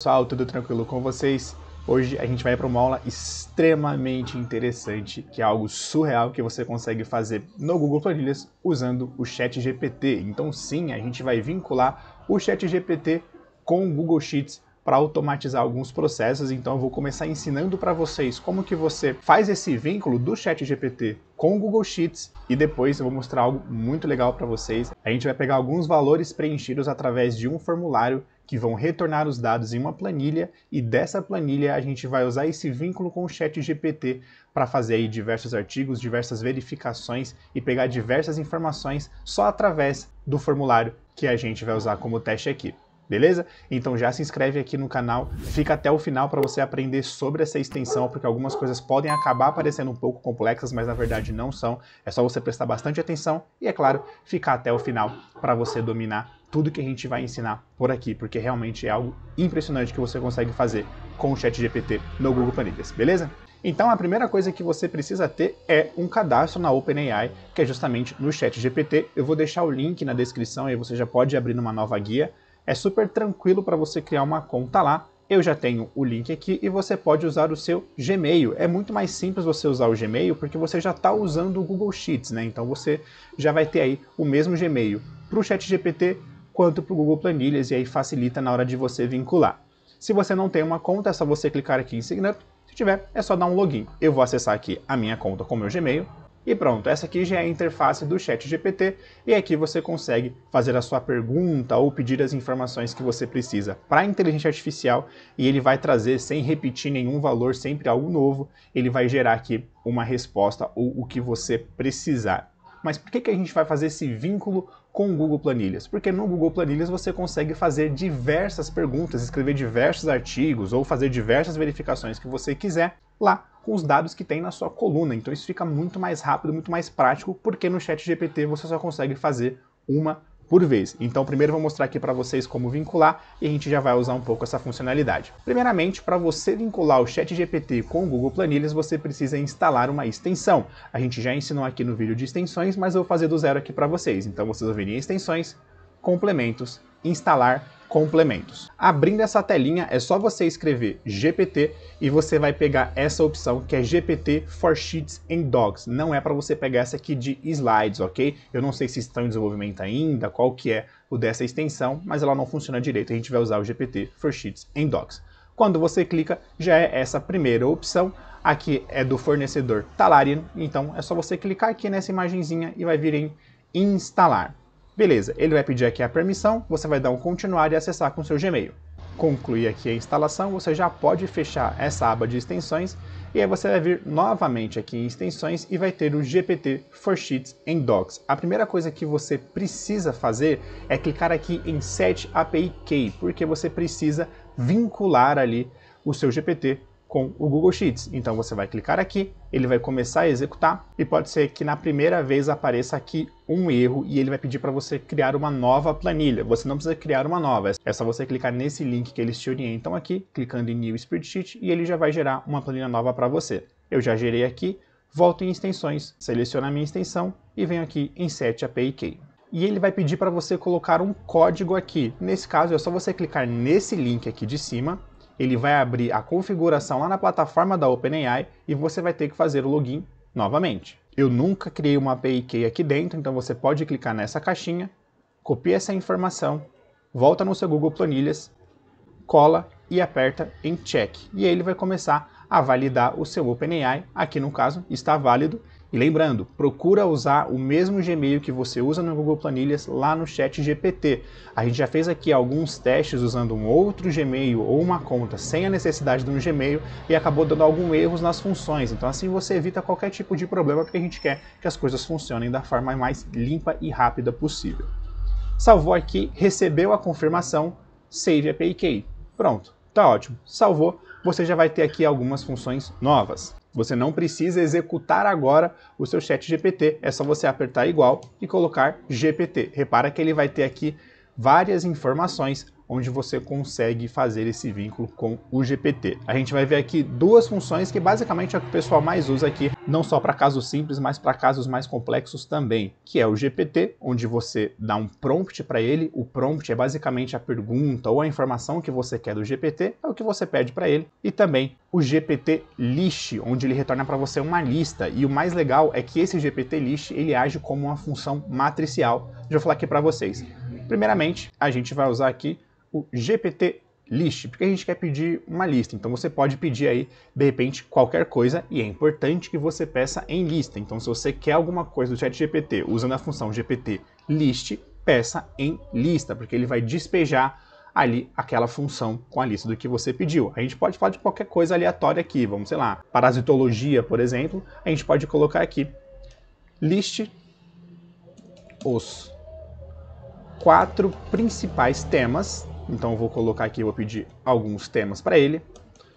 pessoal, tudo tranquilo com vocês? Hoje a gente vai para uma aula extremamente interessante, que é algo surreal que você consegue fazer no Google Planilhas usando o Chat GPT. Então sim, a gente vai vincular o Chat GPT com o Google Sheets para automatizar alguns processos. Então eu vou começar ensinando para vocês como que você faz esse vínculo do Chat GPT com o Google Sheets e depois eu vou mostrar algo muito legal para vocês. A gente vai pegar alguns valores preenchidos através de um formulário que vão retornar os dados em uma planilha e dessa planilha a gente vai usar esse vínculo com o chat GPT para fazer aí diversos artigos, diversas verificações e pegar diversas informações só através do formulário que a gente vai usar como teste aqui beleza? Então já se inscreve aqui no canal, fica até o final para você aprender sobre essa extensão, porque algumas coisas podem acabar parecendo um pouco complexas, mas na verdade não são. É só você prestar bastante atenção e, é claro, ficar até o final para você dominar tudo que a gente vai ensinar por aqui, porque realmente é algo impressionante que você consegue fazer com o ChatGPT no Google Planilhas, beleza? Então a primeira coisa que você precisa ter é um cadastro na OpenAI, que é justamente no ChatGPT. Eu vou deixar o link na descrição e você já pode abrir numa nova guia é super tranquilo para você criar uma conta lá. Eu já tenho o link aqui e você pode usar o seu Gmail. É muito mais simples você usar o Gmail porque você já está usando o Google Sheets, né? Então você já vai ter aí o mesmo Gmail para o ChatGPT quanto para o Google Planilhas e aí facilita na hora de você vincular. Se você não tem uma conta, é só você clicar aqui em Sign Up. Se tiver, é só dar um login. Eu vou acessar aqui a minha conta com o meu Gmail e pronto, essa aqui já é a interface do chat GPT e aqui você consegue fazer a sua pergunta ou pedir as informações que você precisa para a inteligência artificial e ele vai trazer sem repetir nenhum valor, sempre algo novo, ele vai gerar aqui uma resposta ou o que você precisar. Mas por que, que a gente vai fazer esse vínculo com o Google Planilhas? Porque no Google Planilhas você consegue fazer diversas perguntas, escrever diversos artigos ou fazer diversas verificações que você quiser lá com os dados que tem na sua coluna. Então isso fica muito mais rápido, muito mais prático, porque no chat GPT você só consegue fazer uma por vez. Então primeiro eu vou mostrar aqui para vocês como vincular e a gente já vai usar um pouco essa funcionalidade. Primeiramente, para você vincular o ChatGPT com o Google Planilhas, você precisa instalar uma extensão. A gente já ensinou aqui no vídeo de extensões, mas eu vou fazer do zero aqui para vocês. Então vocês vão vir em extensões, complementos, instalar complementos. Abrindo essa telinha, é só você escrever GPT e você vai pegar essa opção que é GPT for Sheets and Docs. Não é para você pegar essa aqui de slides, ok? Eu não sei se estão em desenvolvimento ainda, qual que é o dessa extensão, mas ela não funciona direito. A gente vai usar o GPT for Sheets and Docs. Quando você clica, já é essa primeira opção. Aqui é do fornecedor Talarian, então é só você clicar aqui nessa imagenzinha e vai vir em instalar. Beleza, ele vai pedir aqui a permissão, você vai dar um continuar e acessar com seu Gmail. Concluir aqui a instalação, você já pode fechar essa aba de extensões e aí você vai vir novamente aqui em extensões e vai ter o GPT for Sheets em Docs. A primeira coisa que você precisa fazer é clicar aqui em Set API Key, porque você precisa vincular ali o seu GPT com o Google Sheets. Então você vai clicar aqui, ele vai começar a executar e pode ser que na primeira vez apareça aqui um erro e ele vai pedir para você criar uma nova planilha. Você não precisa criar uma nova, é só você clicar nesse link que eles te orientam aqui, clicando em New Spreadsheet e ele já vai gerar uma planilha nova para você. Eu já gerei aqui, volto em extensões, seleciono a minha extensão e venho aqui em Set API Key e ele vai pedir para você colocar um código aqui. Nesse caso, é só você clicar nesse link aqui de cima ele vai abrir a configuração lá na plataforma da OpenAI e você vai ter que fazer o login novamente. Eu nunca criei uma API key aqui dentro, então você pode clicar nessa caixinha, copia essa informação, volta no seu Google Planilhas, cola e aperta em Check. E ele vai começar a validar o seu OpenAI, aqui no caso está válido, e lembrando, procura usar o mesmo Gmail que você usa no Google Planilhas lá no Chat GPT. A gente já fez aqui alguns testes usando um outro Gmail ou uma conta sem a necessidade de um Gmail e acabou dando alguns erros nas funções. Então assim você evita qualquer tipo de problema porque a gente quer que as coisas funcionem da forma mais limpa e rápida possível. Salvou aqui, recebeu a confirmação, Save API Key. Pronto, tá ótimo. Salvou, você já vai ter aqui algumas funções novas. Você não precisa executar agora o seu chat GPT, é só você apertar igual e colocar GPT. Repara que ele vai ter aqui várias informações onde você consegue fazer esse vínculo com o GPT. A gente vai ver aqui duas funções que basicamente é o que o pessoal mais usa aqui, não só para casos simples, mas para casos mais complexos também, que é o GPT, onde você dá um prompt para ele, o prompt é basicamente a pergunta ou a informação que você quer do GPT, é o que você pede para ele, e também o GPT List, onde ele retorna para você uma lista, e o mais legal é que esse GPT List, ele age como uma função matricial, deixa eu falar aqui para vocês. Primeiramente, a gente vai usar aqui o GPT list, porque a gente quer pedir uma lista. Então você pode pedir aí, de repente, qualquer coisa e é importante que você peça em lista. Então se você quer alguma coisa do chat GPT usando a função GPT list, peça em lista, porque ele vai despejar ali aquela função com a lista do que você pediu. A gente pode falar de qualquer coisa aleatória aqui, vamos, sei lá, parasitologia, por exemplo, a gente pode colocar aqui list os quatro principais temas, então vou colocar aqui, vou pedir alguns temas para ele,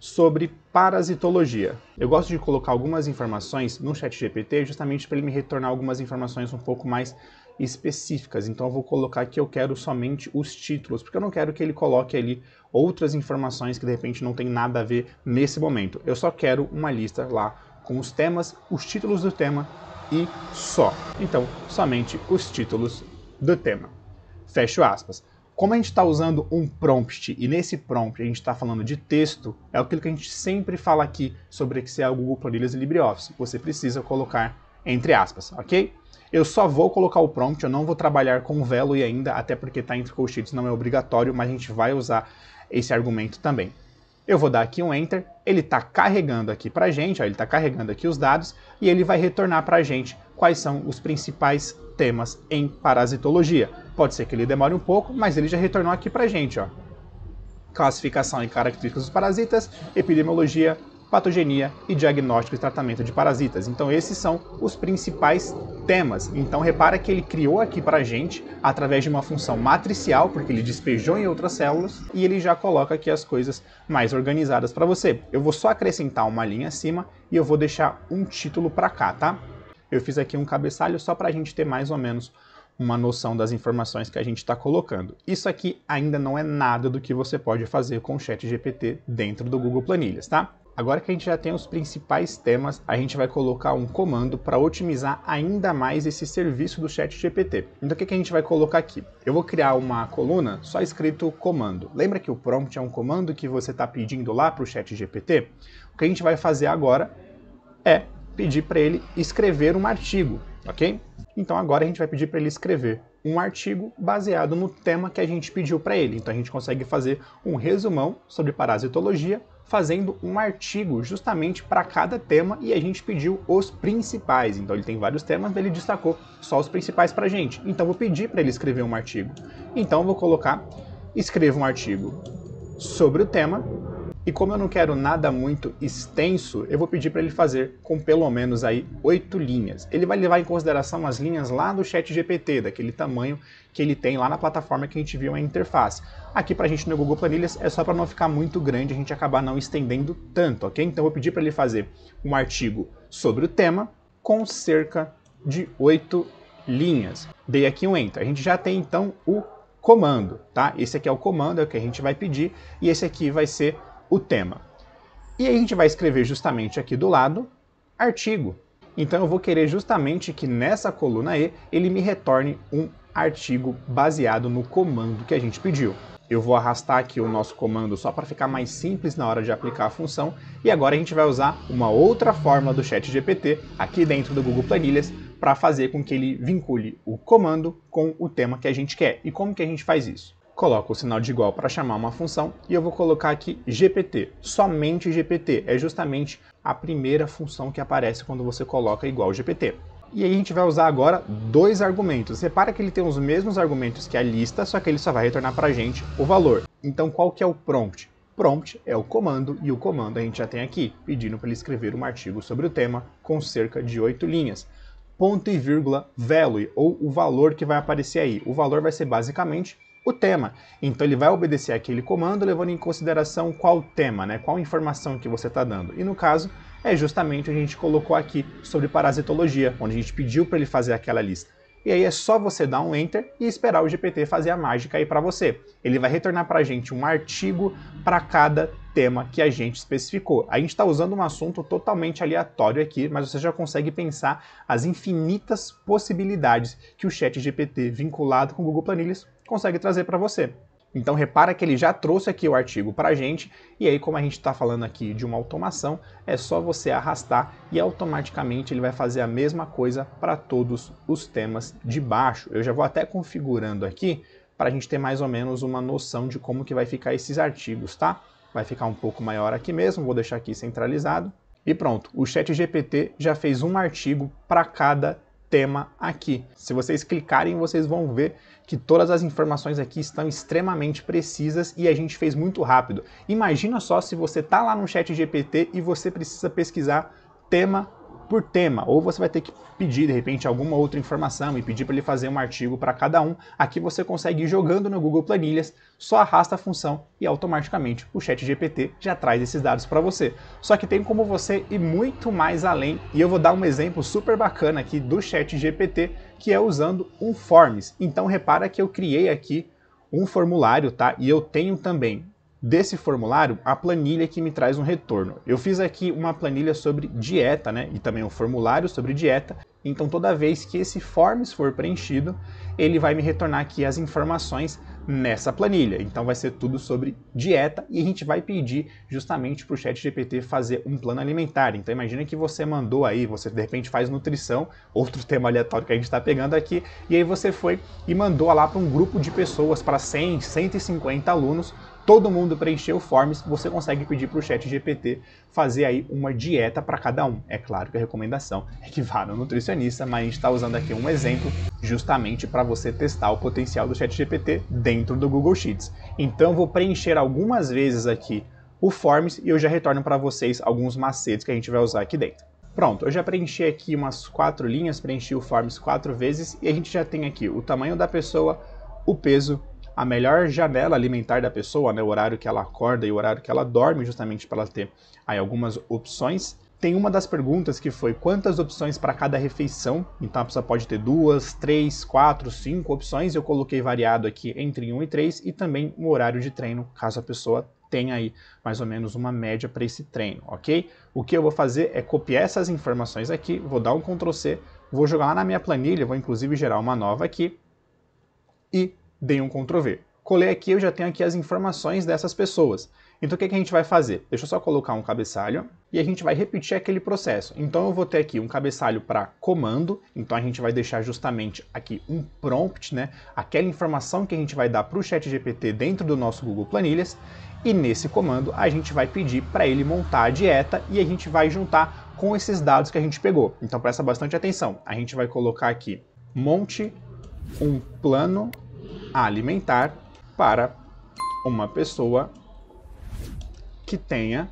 sobre parasitologia. Eu gosto de colocar algumas informações no chat GPT justamente para ele me retornar algumas informações um pouco mais específicas. Então eu vou colocar aqui, eu quero somente os títulos, porque eu não quero que ele coloque ali outras informações que de repente não tem nada a ver nesse momento. Eu só quero uma lista lá com os temas, os títulos do tema e só. Então, somente os títulos do tema. Fecho aspas. Como a gente está usando um prompt e nesse prompt a gente está falando de texto, é aquilo que a gente sempre fala aqui sobre Excel, é Google Planilhas e LibreOffice. Você precisa colocar entre aspas, ok? Eu só vou colocar o prompt, eu não vou trabalhar com o velo e ainda, até porque está entre colchetes, não é obrigatório, mas a gente vai usar esse argumento também. Eu vou dar aqui um Enter, ele está carregando aqui para a gente, ó, ele está carregando aqui os dados e ele vai retornar para a gente quais são os principais temas em parasitologia. Pode ser que ele demore um pouco, mas ele já retornou aqui pra gente, ó. Classificação e características dos parasitas, epidemiologia, patogenia e diagnóstico e tratamento de parasitas. Então esses são os principais temas. Então repara que ele criou aqui para gente através de uma função matricial, porque ele despejou em outras células e ele já coloca aqui as coisas mais organizadas para você. Eu vou só acrescentar uma linha acima e eu vou deixar um título para cá, tá? Eu fiz aqui um cabeçalho só para a gente ter mais ou menos uma noção das informações que a gente está colocando. Isso aqui ainda não é nada do que você pode fazer com o Chat GPT dentro do Google Planilhas, tá? Agora que a gente já tem os principais temas, a gente vai colocar um comando para otimizar ainda mais esse serviço do Chat GPT. Então o que, que a gente vai colocar aqui? Eu vou criar uma coluna só escrito comando. Lembra que o prompt é um comando que você está pedindo lá para o Chat GPT? O que a gente vai fazer agora é pedir para ele escrever um artigo ok? Então agora a gente vai pedir para ele escrever um artigo baseado no tema que a gente pediu para ele. Então a gente consegue fazer um resumão sobre parasitologia fazendo um artigo justamente para cada tema e a gente pediu os principais. Então ele tem vários temas, mas ele destacou só os principais para a gente. Então vou pedir para ele escrever um artigo. Então vou colocar escreva um artigo sobre o tema e como eu não quero nada muito extenso, eu vou pedir para ele fazer com pelo menos aí oito linhas. Ele vai levar em consideração as linhas lá do chat GPT, daquele tamanho que ele tem lá na plataforma que a gente viu a interface. Aqui para a gente no Google Planilhas é só para não ficar muito grande, a gente acabar não estendendo tanto, ok? Então eu vou pedir para ele fazer um artigo sobre o tema com cerca de oito linhas. Dei aqui um Enter. A gente já tem então o comando, tá? Esse aqui é o comando, é o que a gente vai pedir, e esse aqui vai ser o tema. E aí a gente vai escrever justamente aqui do lado, artigo. Então eu vou querer justamente que nessa coluna E ele me retorne um artigo baseado no comando que a gente pediu. Eu vou arrastar aqui o nosso comando só para ficar mais simples na hora de aplicar a função e agora a gente vai usar uma outra fórmula do chat GPT aqui dentro do Google Planilhas para fazer com que ele vincule o comando com o tema que a gente quer. E como que a gente faz isso? coloco o sinal de igual para chamar uma função e eu vou colocar aqui GPT, somente GPT, é justamente a primeira função que aparece quando você coloca igual GPT. E aí a gente vai usar agora dois argumentos. Repara que ele tem os mesmos argumentos que a lista, só que ele só vai retornar para a gente o valor. Então qual que é o prompt? Prompt é o comando e o comando a gente já tem aqui, pedindo para ele escrever um artigo sobre o tema com cerca de oito linhas ponto e vírgula value, ou o valor que vai aparecer aí. O valor vai ser basicamente o tema. Então ele vai obedecer aquele comando levando em consideração qual tema, né? qual informação que você está dando. E no caso, é justamente o que a gente colocou aqui sobre parasitologia, onde a gente pediu para ele fazer aquela lista. E aí é só você dar um enter e esperar o GPT fazer a mágica aí para você. Ele vai retornar para a gente um artigo para cada tema que a gente especificou. A gente está usando um assunto totalmente aleatório aqui, mas você já consegue pensar as infinitas possibilidades que o Chat GPT vinculado com o Google Planilhas consegue trazer para você. Então repara que ele já trouxe aqui o artigo para a gente, e aí como a gente está falando aqui de uma automação, é só você arrastar e automaticamente ele vai fazer a mesma coisa para todos os temas de baixo. Eu já vou até configurando aqui para a gente ter mais ou menos uma noção de como que vai ficar esses artigos, tá? Vai ficar um pouco maior aqui mesmo, vou deixar aqui centralizado. E pronto, o ChatGPT já fez um artigo para cada tema aqui. Se vocês clicarem, vocês vão ver que todas as informações aqui estão extremamente precisas e a gente fez muito rápido. Imagina só se você está lá no chat GPT e você precisa pesquisar tema por tema, ou você vai ter que pedir de repente alguma outra informação e pedir para ele fazer um artigo para cada um. Aqui você consegue ir jogando no Google Planilhas, só arrasta a função e automaticamente o Chat GPT já traz esses dados para você. Só que tem como você ir muito mais além e eu vou dar um exemplo super bacana aqui do Chat GPT que é usando um Forms. Então repara que eu criei aqui um formulário, tá? E eu tenho também desse formulário a planilha que me traz um retorno. Eu fiz aqui uma planilha sobre dieta, né? E também um formulário sobre dieta. Então toda vez que esse forms for preenchido, ele vai me retornar aqui as informações nessa planilha. Então vai ser tudo sobre dieta e a gente vai pedir justamente para o chat GPT fazer um plano alimentar. Então imagina que você mandou aí, você de repente faz nutrição, outro tema aleatório que a gente está pegando aqui, e aí você foi e mandou lá para um grupo de pessoas, para 100, 150 alunos, todo mundo preencher o Forms, você consegue pedir para o chat GPT fazer aí uma dieta para cada um. É claro que a recomendação é que vá no nutricionista, mas a gente está usando aqui um exemplo justamente para você testar o potencial do chat GPT dentro do Google Sheets. Então vou preencher algumas vezes aqui o Forms e eu já retorno para vocês alguns macetes que a gente vai usar aqui dentro. Pronto, eu já preenchi aqui umas quatro linhas, preenchi o Forms quatro vezes e a gente já tem aqui o tamanho da pessoa, o peso a melhor janela alimentar da pessoa, né, o horário que ela acorda e o horário que ela dorme, justamente para ela ter aí algumas opções. Tem uma das perguntas que foi quantas opções para cada refeição. Então a pessoa pode ter duas, três, quatro, cinco opções. Eu coloquei variado aqui entre um e três e também o horário de treino, caso a pessoa tenha aí mais ou menos uma média para esse treino, ok? O que eu vou fazer é copiar essas informações aqui, vou dar um ctrl c vou jogar lá na minha planilha, vou inclusive gerar uma nova aqui e dei um Ctrl V. Colei aqui, eu já tenho aqui as informações dessas pessoas. Então o que, que a gente vai fazer? Deixa eu só colocar um cabeçalho e a gente vai repetir aquele processo. Então eu vou ter aqui um cabeçalho para comando, então a gente vai deixar justamente aqui um prompt, né? aquela informação que a gente vai dar para o chat GPT dentro do nosso Google Planilhas, e nesse comando a gente vai pedir para ele montar a dieta e a gente vai juntar com esses dados que a gente pegou. Então presta bastante atenção, a gente vai colocar aqui monte um plano alimentar para uma pessoa que tenha.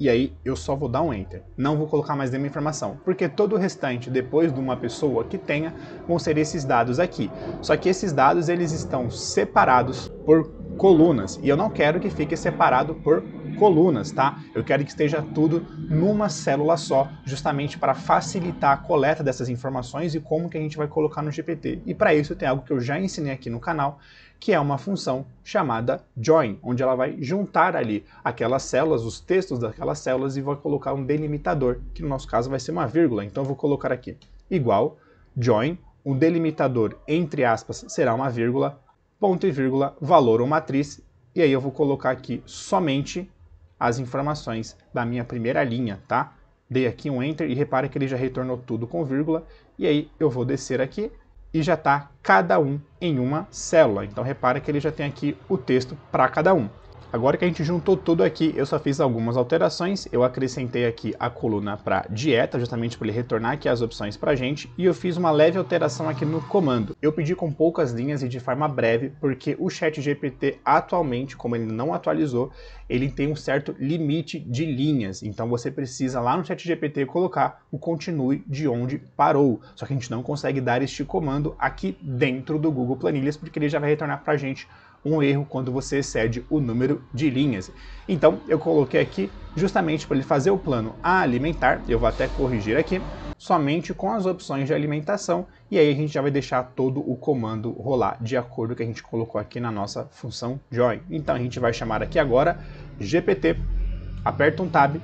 E aí eu só vou dar um enter. Não vou colocar mais nenhuma informação, porque todo o restante depois de uma pessoa que tenha vão ser esses dados aqui. Só que esses dados eles estão separados por colunas e eu não quero que fique separado por colunas, tá? Eu quero que esteja tudo numa célula só, justamente para facilitar a coleta dessas informações e como que a gente vai colocar no GPT. E para isso tem algo que eu já ensinei aqui no canal, que é uma função chamada join, onde ela vai juntar ali aquelas células, os textos daquelas células e vai colocar um delimitador, que no nosso caso vai ser uma vírgula. Então eu vou colocar aqui igual join, um delimitador entre aspas será uma vírgula, ponto e vírgula, valor ou matriz, e aí eu vou colocar aqui somente as informações da minha primeira linha, tá? Dei aqui um Enter e repara que ele já retornou tudo com vírgula. E aí eu vou descer aqui e já está cada um em uma célula. Então repara que ele já tem aqui o texto para cada um. Agora que a gente juntou tudo aqui, eu só fiz algumas alterações, eu acrescentei aqui a coluna para dieta, justamente para ele retornar aqui as opções para a gente, e eu fiz uma leve alteração aqui no comando. Eu pedi com poucas linhas e de forma breve, porque o chat GPT atualmente, como ele não atualizou, ele tem um certo limite de linhas, então você precisa lá no chat GPT colocar o continue de onde parou, só que a gente não consegue dar este comando aqui dentro do Google Planilhas, porque ele já vai retornar para a gente um erro quando você excede o número de linhas. Então eu coloquei aqui justamente para ele fazer o plano a alimentar, eu vou até corrigir aqui, somente com as opções de alimentação e aí a gente já vai deixar todo o comando rolar de acordo com o que a gente colocou aqui na nossa função join. Então a gente vai chamar aqui agora GPT, aperta um tab,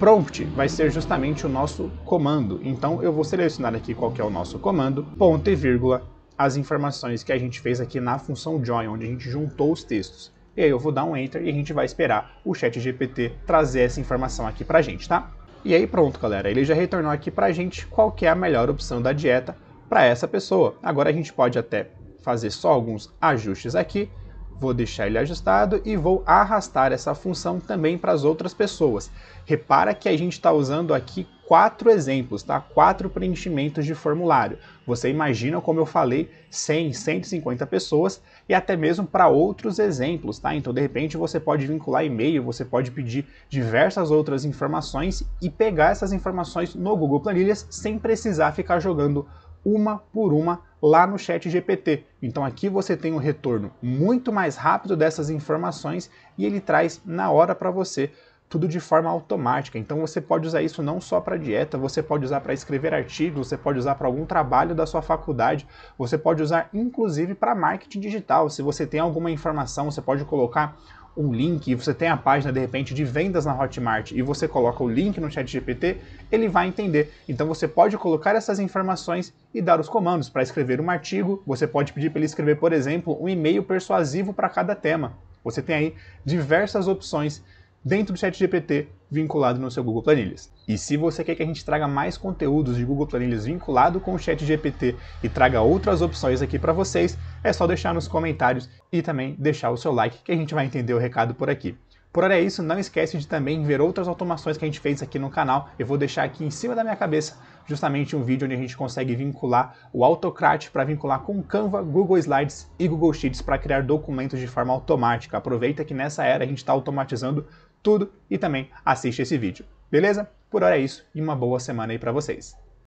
prompt vai ser justamente o nosso comando. Então eu vou selecionar aqui qual que é o nosso comando, ponto e vírgula as informações que a gente fez aqui na função join, onde a gente juntou os textos. E aí eu vou dar um enter e a gente vai esperar o chat GPT trazer essa informação aqui pra gente, tá? E aí pronto, galera, ele já retornou aqui pra gente qual é a melhor opção da dieta para essa pessoa. Agora a gente pode até fazer só alguns ajustes aqui vou deixar ele ajustado e vou arrastar essa função também para as outras pessoas. Repara que a gente está usando aqui quatro exemplos, tá? quatro preenchimentos de formulário. Você imagina, como eu falei, 100, 150 pessoas e até mesmo para outros exemplos. Tá? Então, de repente, você pode vincular e-mail, você pode pedir diversas outras informações e pegar essas informações no Google Planilhas sem precisar ficar jogando uma por uma lá no chat GPT. Então aqui você tem um retorno muito mais rápido dessas informações e ele traz na hora para você tudo de forma automática. Então você pode usar isso não só para dieta, você pode usar para escrever artigos, você pode usar para algum trabalho da sua faculdade, você pode usar inclusive para marketing digital. Se você tem alguma informação, você pode colocar um link e você tem a página de repente de vendas na Hotmart e você coloca o link no chat GPT, ele vai entender. Então você pode colocar essas informações e dar os comandos para escrever um artigo, você pode pedir para ele escrever, por exemplo, um e-mail persuasivo para cada tema. Você tem aí diversas opções dentro do chat GPT vinculado no seu Google Planilhas. E se você quer que a gente traga mais conteúdos de Google Planilhas vinculado com o Chat GPT e traga outras opções aqui para vocês, é só deixar nos comentários e também deixar o seu like que a gente vai entender o recado por aqui. Por hora é isso, não esquece de também ver outras automações que a gente fez aqui no canal. Eu vou deixar aqui em cima da minha cabeça justamente um vídeo onde a gente consegue vincular o Autocrat para vincular com Canva, Google Slides e Google Sheets para criar documentos de forma automática. Aproveita que nessa era a gente está automatizando tudo e também assiste esse vídeo. Beleza? Por hora é isso e uma boa semana aí para vocês.